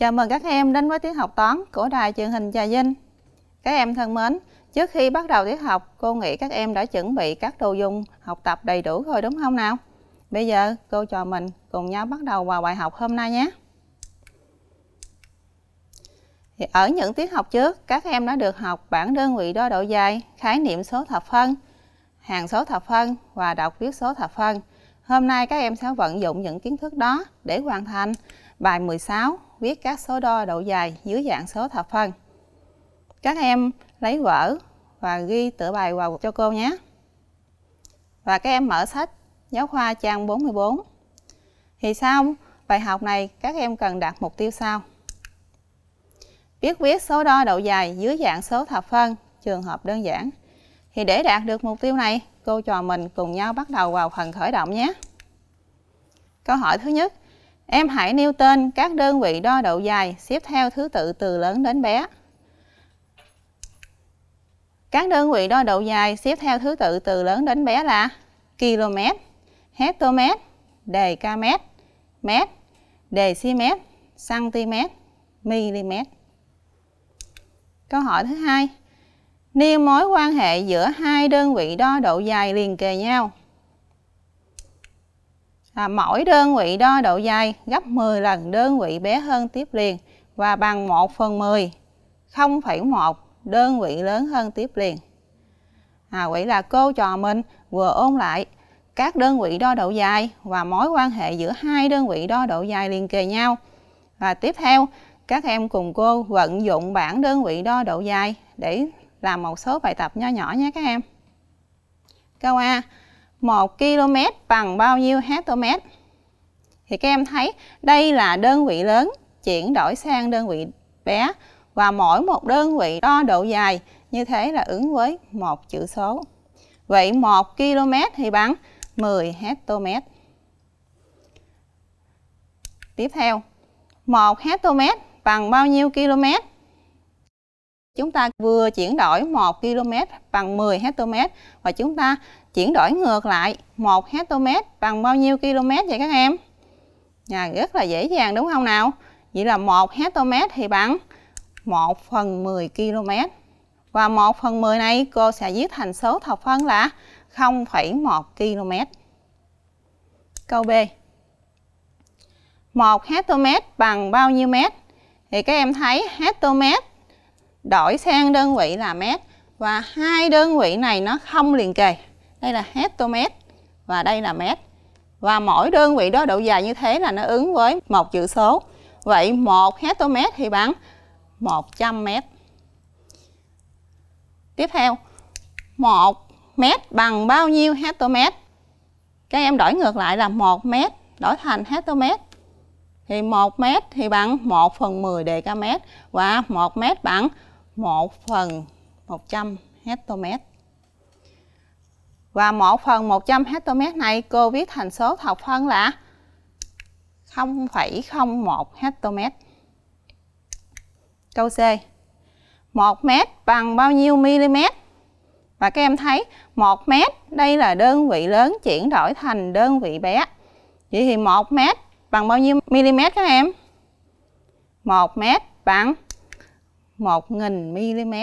Chào mừng các em đến với tiết học toán của đài truyền hình Trà Vinh. Các em thân mến, trước khi bắt đầu tiết học, cô nghĩ các em đã chuẩn bị các đồ dùng học tập đầy đủ rồi đúng không nào? Bây giờ cô trò mình cùng nhau bắt đầu vào bài học hôm nay nhé. Thì ở những tiết học trước, các em đã được học bảng đơn vị đo độ dài, khái niệm số thập phân, hàng số thập phân và đọc viết số thập phân. Hôm nay các em sẽ vận dụng những kiến thức đó để hoàn thành Bài 16 viết các số đo độ dài dưới dạng số thập phân. Các em lấy vở và ghi tựa bài vào cho cô nhé. Và các em mở sách giáo khoa trang 44. Thì sau bài học này các em cần đặt mục tiêu sau. Biết viết số đo độ dài dưới dạng số thập phân, trường hợp đơn giản. Thì để đạt được mục tiêu này, cô trò mình cùng nhau bắt đầu vào phần khởi động nhé. Câu hỏi thứ nhất, Em hãy nêu tên các đơn vị đo độ dài xếp theo thứ tự từ lớn đến bé. Các đơn vị đo độ dài xếp theo thứ tự từ lớn đến bé là km, hectomet, decamet, mét, decimet, cm, mm. Câu hỏi thứ hai. Nêu mối quan hệ giữa hai đơn vị đo độ dài liền kề nhau là mỗi đơn vị đo độ dài gấp 10 lần đơn vị bé hơn tiếp liền và bằng 1 phần 10, 0,1 đơn vị lớn hơn tiếp liền. À, vậy là cô trò mình vừa ôn lại các đơn vị đo độ dài và mối quan hệ giữa hai đơn vị đo độ dài liền kề nhau. Và tiếp theo, các em cùng cô vận dụng bảng đơn vị đo độ dài để làm một số bài tập nho nhỏ nhé các em. Câu A, 1 km bằng bao nhiêu hectomet? Thì các em thấy đây là đơn vị lớn chuyển đổi sang đơn vị bé và mỗi một đơn vị đo độ dài như thế là ứng với một chữ số. Vậy 1 km thì bằng 10 hectomet. Tiếp theo, 1 hectomet bằng bao nhiêu km? Chúng ta vừa chuyển đổi 1 km bằng 10 hectomet và chúng ta chuyển đổi ngược lại 1 hectomet bằng bao nhiêu km vậy các em? À, rất là dễ dàng đúng không nào? Vậy là 1 hectomet thì bằng 1 phần 10 km. Và 1 phần 10 này cô sẽ viết thành số thập phân là 0,1 km. Câu B. 1 hectomet bằng bao nhiêu mét? Thì các em thấy hectomet đổi sang đơn vị là mét và hai đơn vị này nó không liền kề đây là hectomet và đây là mét và mỗi đơn vị đó độ dài như thế là nó ứng với một chữ số vậy một hectomet thì bằng 100 mét tiếp theo 1 mét bằng bao nhiêu hectomet các em đổi ngược lại là 1 mét đổi thành hectomet thì 1 mét thì bằng 1 phần 10 mét và 1 mét bằng 1 phần 100 hectomet và 1 phần 100 hectomet này cô viết thành số thập phân là 0,01 hectomet. Câu C. 1 mét bằng bao nhiêu mm? Và các em thấy 1 mét đây là đơn vị lớn chuyển đổi thành đơn vị bé. Vậy thì 1 mét bằng bao nhiêu mm các em? 1 mét bằng 1.000 mm.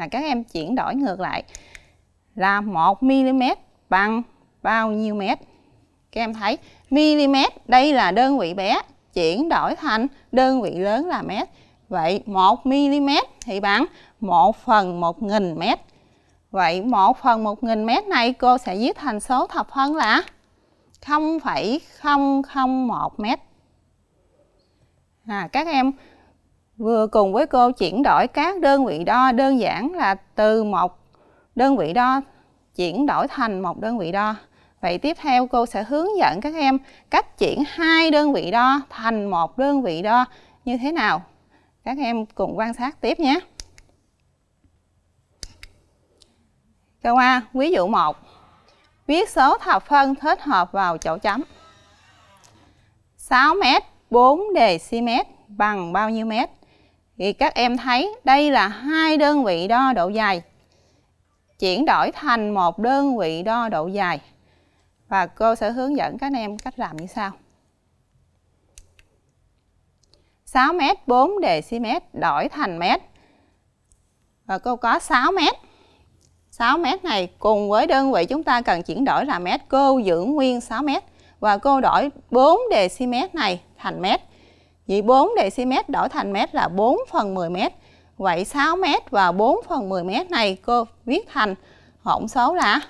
Là các em chuyển đổi ngược lại là 1 mm bằng bao nhiêu mét? Các em thấy mm đây là đơn vị bé chuyển đổi thành đơn vị lớn là mét. Vậy 1 mm thì bằng 1 phần 1 nghìn mét. Vậy 1 phần 1 nghìn mét này cô sẽ viết thành số thập phân là 0,001 mét. À, các em vừa cùng với cô chuyển đổi các đơn vị đo đơn giản là từ một đơn vị đo chuyển đổi thành một đơn vị đo. Vậy tiếp theo cô sẽ hướng dẫn các em cách chuyển hai đơn vị đo thành một đơn vị đo như thế nào. Các em cùng quan sát tiếp nhé. Câu A, ví dụ 1. Viết số thập phân thích hợp vào chỗ chấm. 6m 4 dm bằng bao nhiêu mét? Thì các em thấy đây là hai đơn vị đo độ dài chuyển đổi thành một đơn vị đo độ dài và cô sẽ hướng dẫn các em cách làm như sau 6m 4 dm đổi thành mét và cô có 6m 6 mét này cùng với đơn vị chúng ta cần chuyển đổi là mét cô giữ nguyên 6m và cô đổi 4 dm này thành mét vì 4 dm đổi thành mét là 4 phần 10 mét Vậy 6m và 4 phần 10m này cô viết thành hỗn số là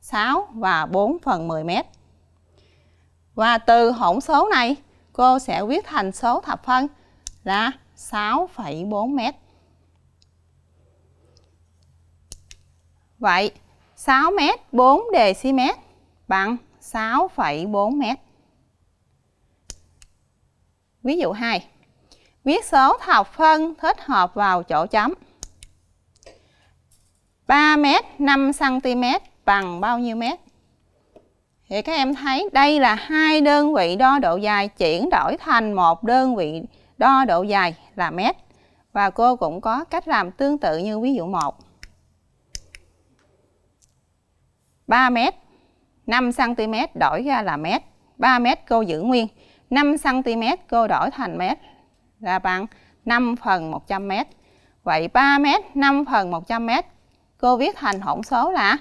6 và 4 phần 10m. Và từ hỗn số này cô sẽ viết thành số thập phân là 6,4m. Vậy 6m 4 dm bằng 6,4m. Ví dụ 2. Viết số thập phân thích hợp vào chỗ chấm. 3 m 5 cm bằng bao nhiêu mét? Thì các em thấy đây là hai đơn vị đo độ dài chuyển đổi thành một đơn vị đo độ dài là mét. Và cô cũng có cách làm tương tự như ví dụ 1. 3 m 5 cm đổi ra là mét. 3 m cô giữ nguyên, 5 cm cô đổi thành mét là bằng 5 phần 100 m. Vậy 3 m 5 phần 100 m cô viết thành hỗn số là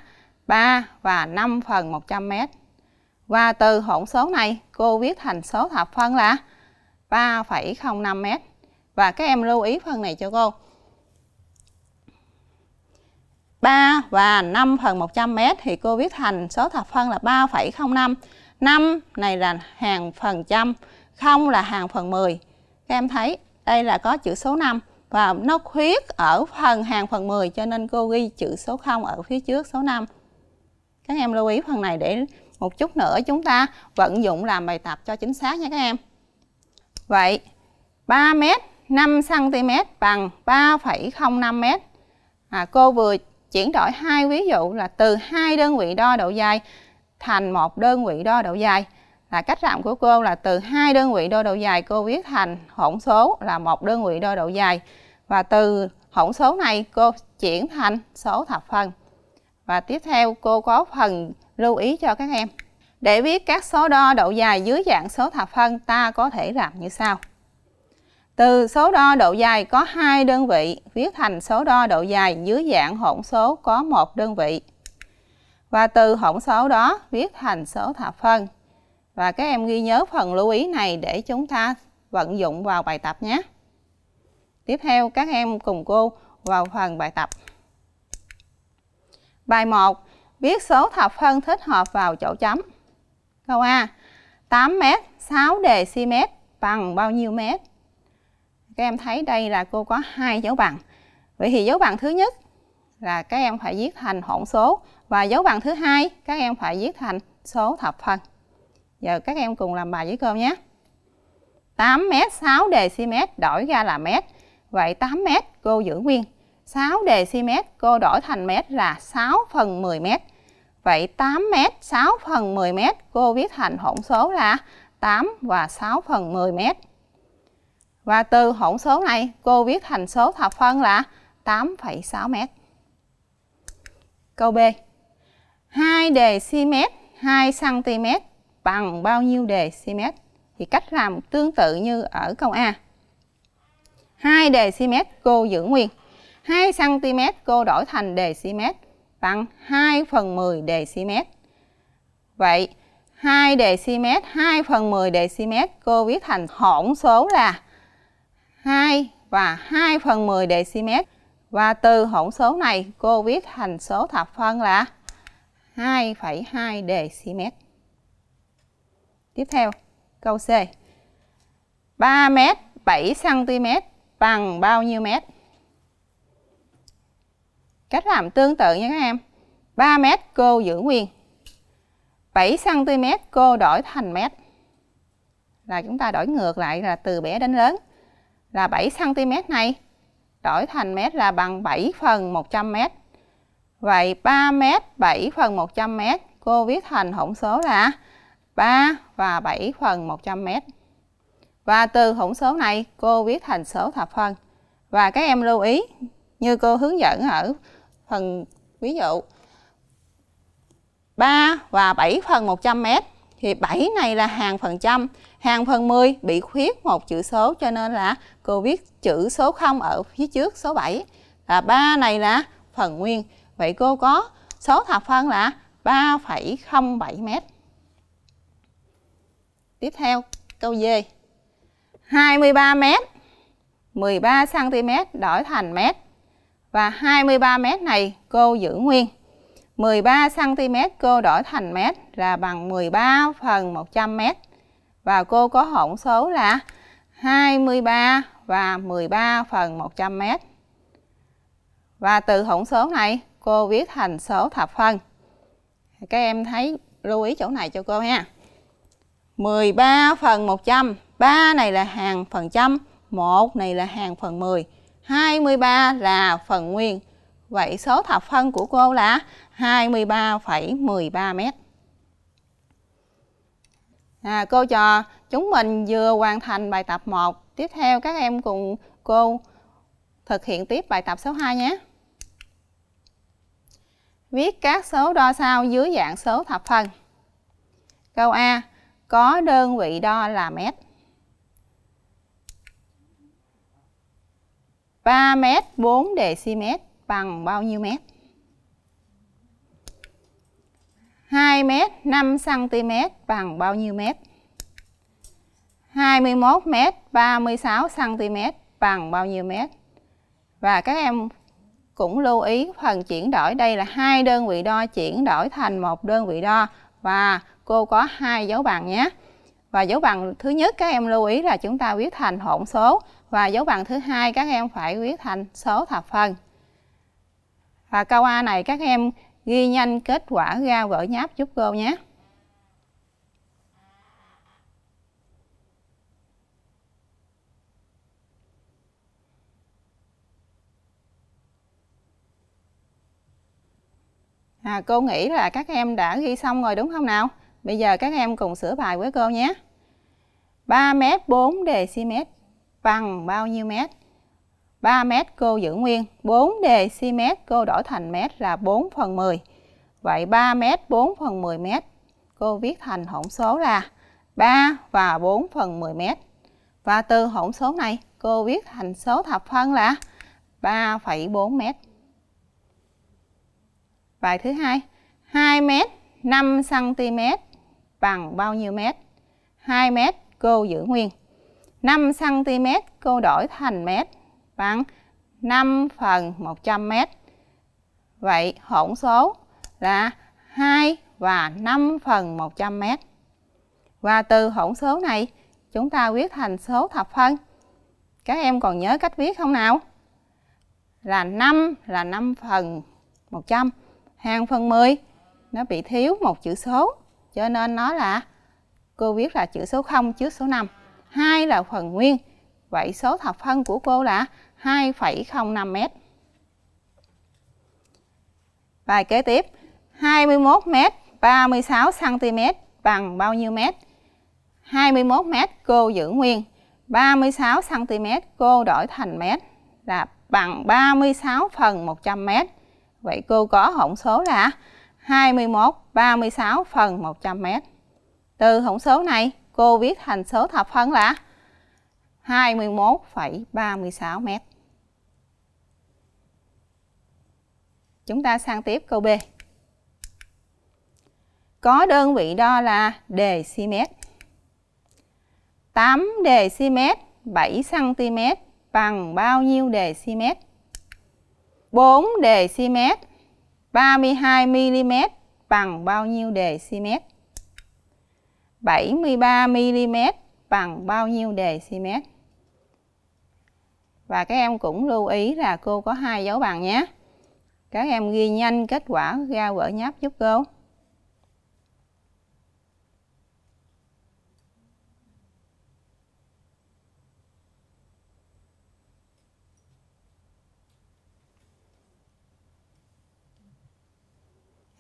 3 và 5 phần 100 m. Và từ hỗn số này cô viết thành số thập phân là 3,05 m. Và các em lưu ý phần này cho cô. 3 và 5 phần 100 m thì cô viết thành số thập phân là 3,05. 5 này là hàng phần trăm, không là hàng phần 10 các em thấy đây là có chữ số 5 và nó khuyết ở phần hàng phần 10 cho nên cô ghi chữ số 0 ở phía trước số 5. Các em lưu ý phần này để một chút nữa chúng ta vận dụng làm bài tập cho chính xác nha các em. Vậy 3 m 5 cm bằng 3,05 m. À, cô vừa chuyển đổi hai ví dụ là từ hai đơn vị đo độ dài thành một đơn vị đo độ dài là cách làm của cô là từ hai đơn vị đôi độ dài cô viết thành hỗn số là một đơn vị đôi độ dài và từ hỗn số này cô chuyển thành số thập phân và tiếp theo cô có phần lưu ý cho các em để viết các số đo độ dài dưới dạng số thập phân ta có thể làm như sau từ số đo độ dài có hai đơn vị viết thành số đo độ dài dưới dạng hỗn số có một đơn vị và từ hỗn số đó viết thành số thập phân và các em ghi nhớ phần lưu ý này để chúng ta vận dụng vào bài tập nhé. Tiếp theo các em cùng cô vào phần bài tập. Bài 1. Viết số thập phân thích hợp vào chỗ chấm. Câu A. 8m 6 dm bằng bao nhiêu mét? Các em thấy đây là cô có hai dấu bằng. Vậy thì dấu bằng thứ nhất là các em phải viết thành hỗn số và dấu bằng thứ hai các em phải viết thành số thập phân. Giờ các em cùng làm bài với cô nhé. 8m 6 dm đổi ra là mét. Vậy 8m cô giữ nguyên. 6 dm cô đổi thành mét là 6 phần 10 mét. Vậy 8m 6 phần 10 mét cô viết thành hỗn số là 8 và 6 phần 10 mét. Và từ hỗn số này cô viết thành số thập phân là 8,6 mét. Câu B. 2 dm 2 cm bằng bao nhiêu đề cm thì cách làm tương tự như ở câu A. 2 đề cm cô giữ nguyên. 2 cm cô đổi thành đề cm bằng 2 phần 10 đề cm. Vậy 2 đề cm 2 phần 10 đề cm cô viết thành hỗn số là 2 và 2 phần 10 đề cm. Và từ hỗn số này cô viết thành số thập phân là 2,2 đề cm. Tiếp theo, câu C. 3 m 7 cm bằng bao nhiêu mét? Cách làm tương tự nha các em. 3 m cô giữ nguyên. 7 cm cô đổi thành mét. Là chúng ta đổi ngược lại là từ bé đến lớn. Là 7 cm này đổi thành mét là bằng 7 phần 100 m. Vậy 3 m 7 phần 100 m cô viết thành hỗn số là 3 và 7 phần 100m. Và từ hỗn số này cô viết thành số thập phân. Và các em lưu ý như cô hướng dẫn ở phần ví dụ 3 và 7 phần 100m thì 7 này là hàng phần trăm, hàng phần 10 bị khuyết một chữ số cho nên là cô viết chữ số 0 ở phía trước số 7 là 3 này là phần nguyên. Vậy cô có số thập phân là 3,07 mét. Tiếp theo, câu D. 23 m 13 cm đổi thành mét và 23 m này cô giữ nguyên. 13 cm cô đổi thành mét là bằng 13 phần 100 m và cô có hỗn số là 23 và 13 phần 100 m. Và từ hỗn số này cô viết thành số thập phân. Các em thấy lưu ý chỗ này cho cô ha. 13 phần 100 3 này là hàng phần trăm 1 này là hàng phần 10 23 là phần nguyên Vậy số thập phân của cô là 23,13 mét à, Cô cho chúng mình vừa hoàn thành bài tập 1 Tiếp theo các em cùng cô thực hiện tiếp bài tập số 2 nhé Viết các số đo sao dưới dạng số thập phân Câu A có đơn vị đo là mét. 3 mét 4 dm bằng bao nhiêu mét? 2 mét 5 cm bằng bao nhiêu mét? 21 mét 36 cm bằng bao nhiêu mét? Và các em cũng lưu ý phần chuyển đổi đây là hai đơn vị đo chuyển đổi thành một đơn vị đo và cô có hai dấu bằng nhé. Và dấu bằng thứ nhất các em lưu ý là chúng ta viết thành hỗn số và dấu bằng thứ hai các em phải viết thành số thập phân. Và câu A này các em ghi nhanh kết quả ra vở nháp giúp cô nhé. À, cô nghĩ là các em đã ghi xong rồi đúng không nào? Bây giờ các em cùng sửa bài với cô nhé. 3 m 4 dm bằng bao nhiêu mét? 3 mét cô giữ nguyên, 4 dm cô đổi thành mét là 4 phần 10. Vậy 3 mét 4 phần 10 mét, cô viết thành hỗn số là 3 và 4 phần 10 mét. Và từ hỗn số này, cô viết thành số thập phân là 3,4 mét. Bài thứ hai, 2 mét 5 cm bằng bao nhiêu mét? 2 mét cô giữ nguyên. 5 cm cô đổi thành mét bằng 5 phần 100 mét. Vậy hỗn số là 2 và 5 phần 100 mét. Và từ hỗn số này chúng ta viết thành số thập phân. Các em còn nhớ cách viết không nào? Là 5 là 5 phần 100, hàng phần 10 nó bị thiếu một chữ số cho nên nó là cô viết là chữ số 0 trước số 5 2 là phần nguyên vậy số thập phân của cô là 2,05m bài kế tiếp 21m 36cm bằng bao nhiêu mét 21m cô giữ nguyên 36cm cô đổi thành mét là bằng 36 phần 100m. Vậy cô có hỗn số là 21, 36 phần 100m. Từ hỗn số này, cô viết thành số thập phân là 21,36m. Chúng ta sang tiếp câu B. Có đơn vị đo là đề decimet. 8 decimet 7 cm bằng bao nhiêu đề decimet? 4 decimet 32mm bằng bao nhiêu đề cm? 73mm bằng bao nhiêu đề cm? Và các em cũng lưu ý là cô có hai dấu bằng nhé. Các em ghi nhanh kết quả ra vở nháp giúp cô.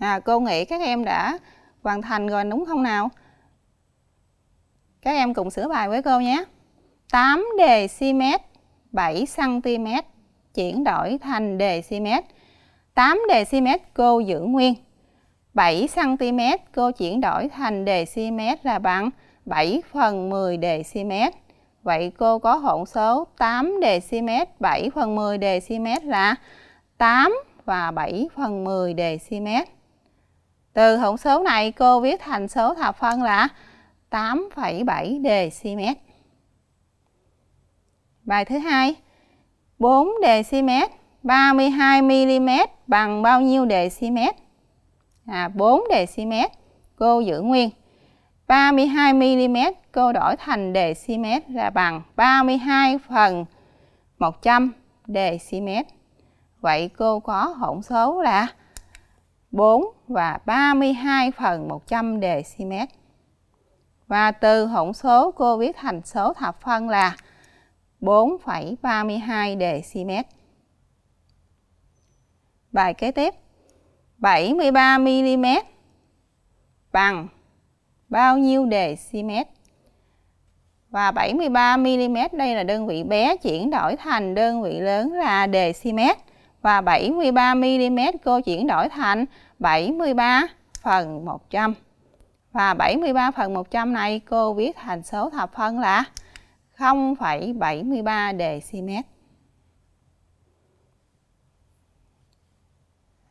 à, cô nghĩ các em đã hoàn thành rồi đúng không nào các em cùng sửa bài với cô nhé 8 đề cm 7 cm chuyển đổi thành đề cm 8 đề cm cô giữ nguyên 7 cm cô chuyển đổi thành đề cm là bằng 7 phần 10 đề cm Vậy cô có hỗn số 8 dm, 7 phần 10 dm là 8 và 7 phần 10 dm. Từ hỗn số này cô viết thành số thập phân là 8,7 dm. Bài thứ hai 4 dm 32 mm bằng bao nhiêu dm? À 4 dm cô giữ nguyên. 32 mm cô đổi thành dm là bằng 32 phần 100 dm. Vậy cô có hỗn số là 4 và 32 phần 100 dm. Và từ hỗn số cô viết thành số thập phân là 4,32 dm. Bài kế tiếp 73 mm bằng bao nhiêu dm? Và 73 mm đây là đơn vị bé chuyển đổi thành đơn vị lớn là dm và 73 mm cô chuyển đổi thành 73 phần 100. Và 73 phần 100 này cô viết thành số thập phân là 0,73 dm.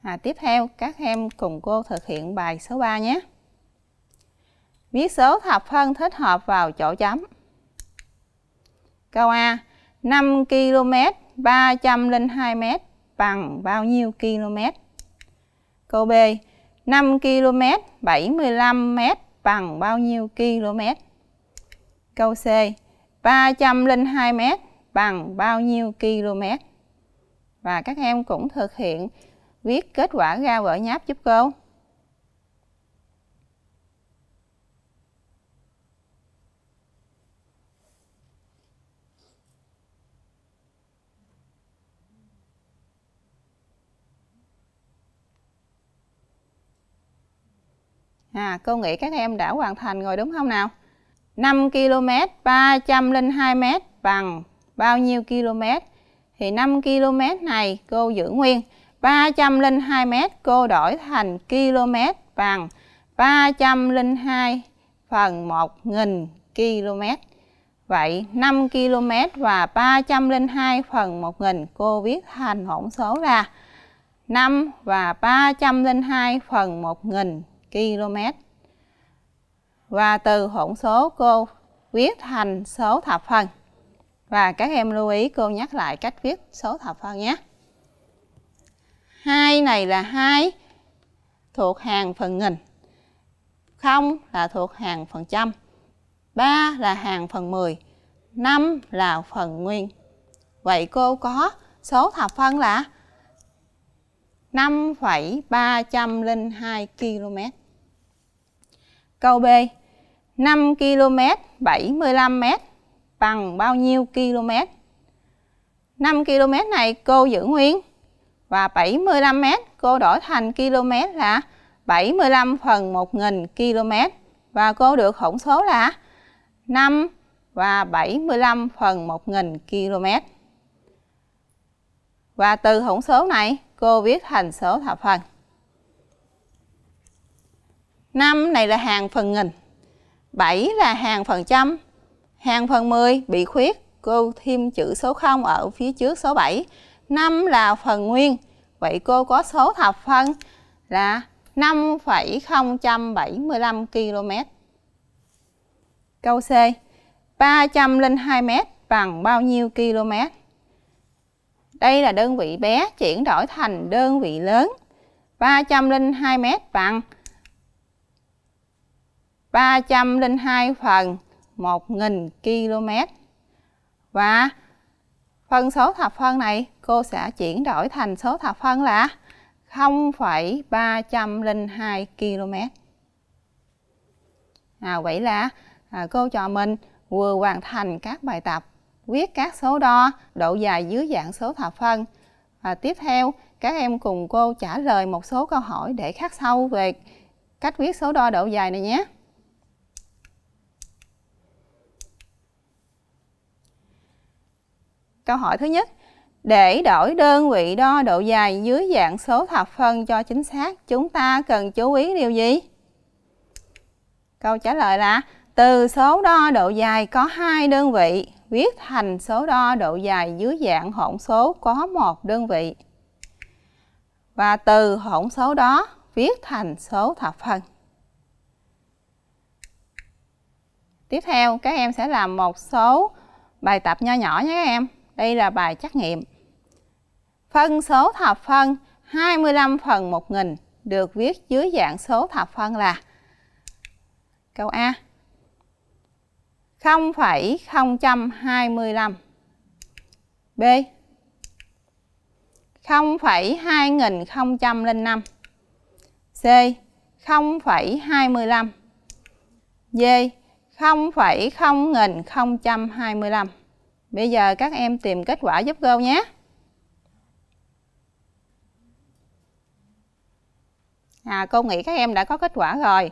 À, tiếp theo các em cùng cô thực hiện bài số 3 nhé. Viết số thập phân thích hợp vào chỗ chấm. Câu A 5 km 302 m bằng bao nhiêu km? Câu B, 5 km 75 m bằng bao nhiêu km? Câu C, 302 m bằng bao nhiêu km? Và các em cũng thực hiện viết kết quả ra vở nháp giúp cô. à, cô nghĩ các em đã hoàn thành rồi đúng không nào 5 km 302 m bằng bao nhiêu km thì 5 km này cô giữ nguyên 302 m cô đổi thành km bằng 302 phần 1.000 km Vậy 5 km và 302 phần 1.000 cô viết thành hỗn số là 5 và 302 phần 1.000 km. Và từ hỗn số cô viết thành số thập phân Và các em lưu ý cô nhắc lại cách viết số thập phân nhé. 2 này là 2 thuộc hàng phần nghìn. 0 là thuộc hàng phần trăm. 3 là hàng phần 10. 5 là phần nguyên. Vậy cô có số thập phân là 5,302 km. Câu B 5 km 75 m bằng bao nhiêu km? 5 km này cô giữ nguyên và 75 m cô đổi thành km là 75 phần 1.000 km và cô được hỗn số là 5 và 75 phần 1.000 km. Và từ hỗn số này Cô viết thành số thập phần. 5 này là hàng phần nghìn. 7 là hàng phần trăm. Hàng phần 10 bị khuyết. Cô thêm chữ số 0 ở phía trước số 7. 5 là phần nguyên. Vậy cô có số thập phân là 5,075 km. Câu C. 302 m bằng bao nhiêu km? Đây là đơn vị bé chuyển đổi thành đơn vị lớn. 302 m bằng 302 phần 1.000 km. Và phân số thập phân này cô sẽ chuyển đổi thành số thập phân là 0,302 km. À, vậy là à, cô trò mình vừa hoàn thành các bài tập viết các số đo, độ dài dưới dạng số thập phân. Và tiếp theo, các em cùng cô trả lời một số câu hỏi để khắc sâu về cách viết số đo độ dài này nhé. Câu hỏi thứ nhất, để đổi đơn vị đo độ dài dưới dạng số thập phân cho chính xác, chúng ta cần chú ý điều gì? Câu trả lời là từ số đo độ dài có hai đơn vị viết thành số đo độ dài dưới dạng hỗn số có một đơn vị. Và từ hỗn số đó viết thành số thập phân Tiếp theo các em sẽ làm một số bài tập nho nhỏ nhé các em. Đây là bài trắc nghiệm. Phân số thập phân 25 phần 1000 được viết dưới dạng số thập phân là Câu A 0,025. B. 0,2005. C. 0,25. D. 0,0025. Bây giờ các em tìm kết quả giúp cô nhé. À, cô nghĩ các em đã có kết quả rồi.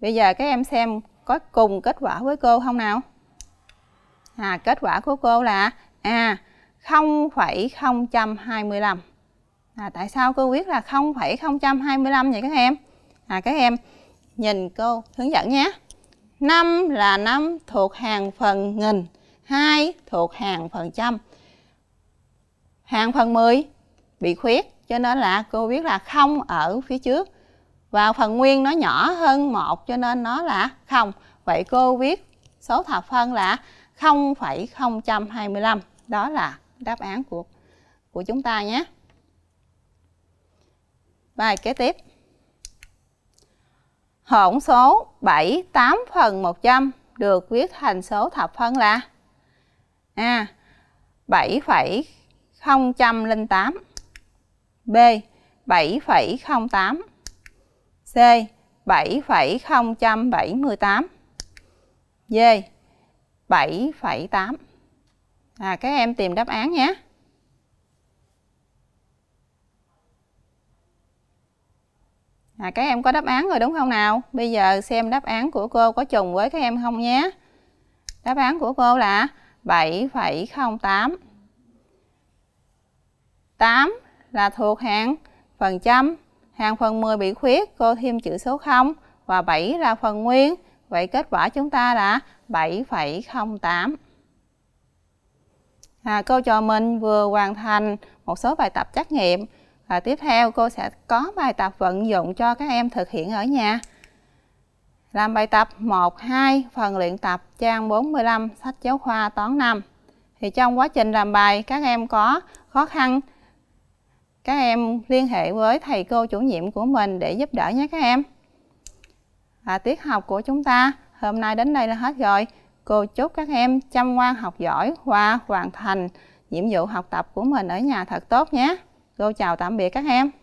Bây giờ các em xem có cùng kết quả với cô không nào? À, kết quả của cô là à 0,025. À, tại sao cô biết là 0,025 vậy các em? À, các em nhìn cô hướng dẫn nhé. 5 là 5 thuộc hàng phần nghìn, 2 thuộc hàng phần trăm. Hàng phần 10 bị khuyết cho nên là cô biết là không ở phía trước và phần nguyên nó nhỏ hơn một cho nên nó là không vậy cô viết số thập phân là 0,025 đó là đáp án của của chúng ta nhé bài kế tiếp hỗn số 7 8 phần 100 được viết thành số thập phân là A. 7,008 B. 7,08 C 7,078 D 7,8 à, các em tìm đáp án nhé à, các em có đáp án rồi đúng không nào bây giờ xem đáp án của cô có trùng với các em không nhé đáp án của cô là 7,08 8 là thuộc hạng phần trăm Hàng phần 10 bị khuyết, cô thêm chữ số 0 và 7 là phần nguyên. Vậy kết quả chúng ta là 7,08. À, cô trò mình vừa hoàn thành một số bài tập trắc nghiệm. và tiếp theo cô sẽ có bài tập vận dụng cho các em thực hiện ở nhà. Làm bài tập 1, 2, phần luyện tập trang 45, sách giáo khoa toán 5. Thì trong quá trình làm bài các em có khó khăn các em liên hệ với thầy cô chủ nhiệm của mình để giúp đỡ nhé các em. Và tiết học của chúng ta hôm nay đến đây là hết rồi. Cô chúc các em chăm ngoan học giỏi và hoàn thành nhiệm vụ học tập của mình ở nhà thật tốt nhé. Cô chào tạm biệt các em.